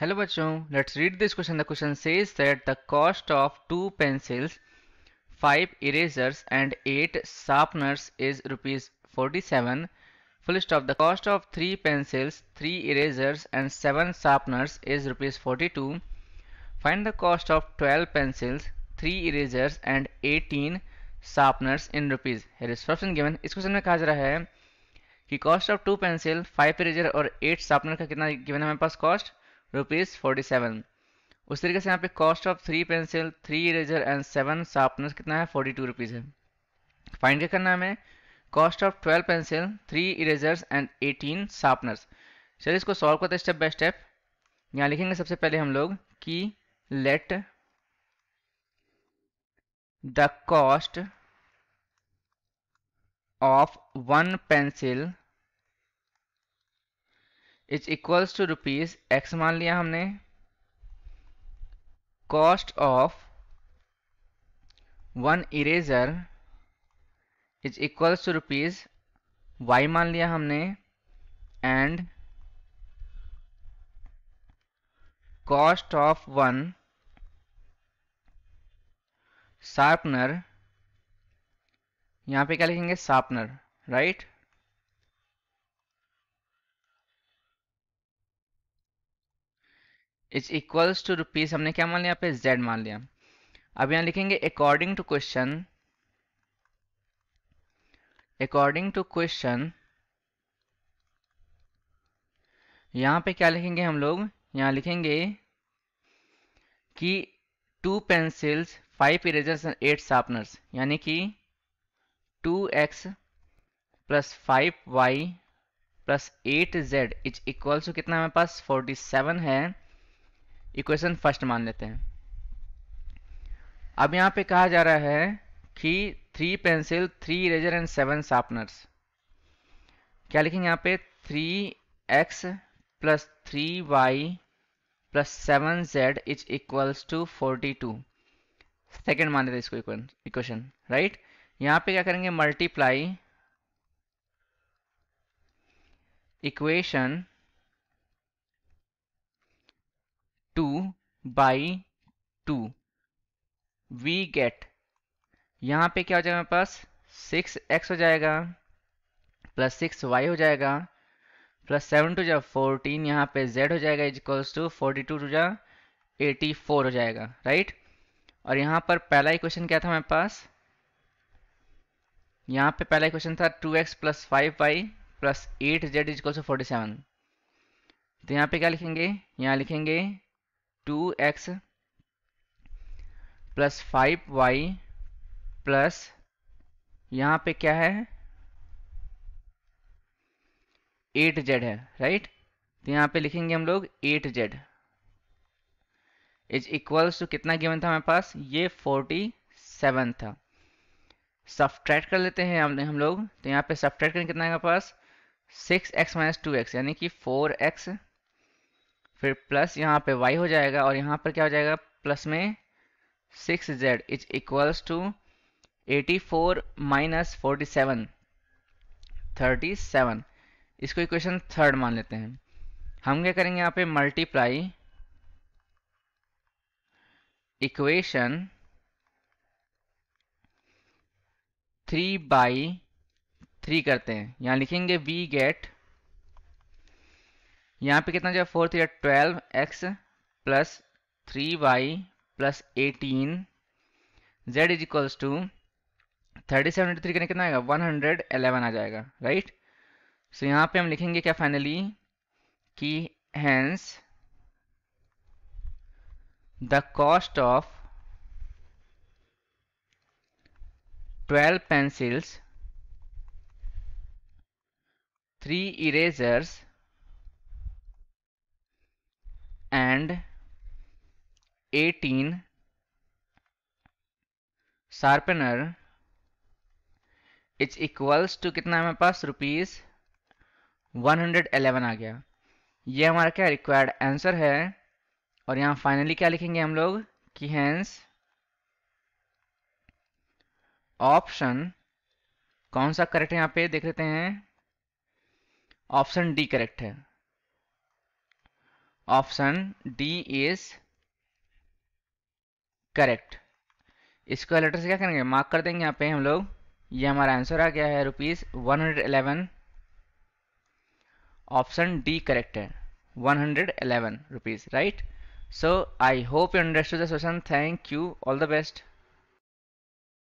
Hello बच्चों let's read this question the question says that the cost of two pencils five erasers and eight sharpeners is rupees forty seven full stop the cost of three pencils three erasers and seven sharpeners is rupees forty two find the cost of twelve pencils three erasers and eighteen sharpeners in rupees रिस्प्शन given इस question में कहा जा रहा है कि cost of two pencil five eraser और eight sharpener का कितना गिवन है हमारे पास कॉस्ट रुपीज़ फोर्टी सेवन उस तरीके से यहाँ पे cost of three pencil three eraser and seven sharpener कितना है फोर्टी टू रुपीज़ है फाइंड क्या करना है हमें cost of twelve pencil three erasers and eighteen sharpeners चलिए इसको सॉल्व करते हैं स्टेप बाय स्टेप यहाँ लिखेंगे सबसे पहले हम लोग कि let the cost of one pencil is equals to rupees X मान लिया हमने cost of one eraser is equals to rupees Y मान लिया हमने and cost of one sharpener यहां पे क्या लिखेंगे sharpener right right? Is equals to rupees हमने क्या मान लिया यहाँ पे जेड मान लिया अब यहां लिखेंगे according to question according to question यहां पे क्या लिखेंगे हम लोग यहाँ लिखेंगे कि two pencils five erasers and eight sharpeners यानी कि two X plus five Y plus eight Z is equals to कितना हमारे पास फोर्टी सेवन है इक्वेशन फर्स्ट मान लेते हैं अब यहाँ पे कहा जा रहा है कि three pencil three eraser and seven sharpeners क्या लिखेंगे यहाँ पे three X plus three Y plus seven Z is equals to forty two second मान लेते इसको इक्वेशन राइट यहाँ पे क्या करेंगे multiply equation by two we get यहां पे क्या हो जाएगा मेरे पास सिक्स एक्स हो जाएगा प्लस सिक्स वाई हो जाएगा प्लस सेवन टू जा फोर्टीन यहाँ पे जेड हो जाएगा equals to forty two two जा एटी फोर हो जाएगा राइट और यहाँ पर पहला इक्वेशन क्या था मेरे पास यहाँ पे पहला इक्वेशन था two X plus five Y plus eight Z equals to forty seven तो यहाँ पे क्या लिखेंगे यहाँ लिखेंगे two X plus five Y plus यहाँ पे क्या है एट जेड है राइट तो यहाँ पे लिखेंगे हम लोग eight Z is equals to कितना गिवन था हमारे पास ये फोर्टी सेवन था सब्ट्रैक्ट कर लेते हैं हमने हम लोग तो यहाँ पे सब्ट्रैक्ट करें कितना है हमारे पास six X minus two X यानी कि फोर एक्स फिर प्लस यहाँ पे y हो जाएगा और यहाँ पर क्या हो जाएगा प्लस में six Z is equals to eighty four minus forty seven thirty seven इसको इक्वेशन थर्ड मान लेते हैं हम क्या करेंगे यहाँ पे multiply equation three by three करते हैं यहाँ लिखेंगे वी गेट यहाँ पे कितना जो four three twelve X plus three Y plus eighteen Z is equals to thirty seven three करने कितना आएगा वन हंड्रेड एलेवन आ जाएगा राइट सो so, यहाँ पे हम लिखेंगे क्या फाइनली कि hence the cost of twelve pencils three erasers and 18 sharpener it's equals to कितना हमारे पास रुपीज़ 111 आ गया ये हमारा क्या रिक्वायर्ड आंसर है और यहां फाइनली क्या लिखेंगे हम लोग कि हैंस ऑप्शन कौन सा करेक्ट है यहां पे देख लेते हैं ऑप्शन डी करेक्ट है ऑप्शन डी इज करेक्ट इसको लेटर से क्या करेंगे मार्क कर देंगे यहाँ पे हम लोग ये हमारा आंसर आ गया है rupees one hundred eleven option D correct है one hundred eleven rupees right so I hope you understood the question thank you all the best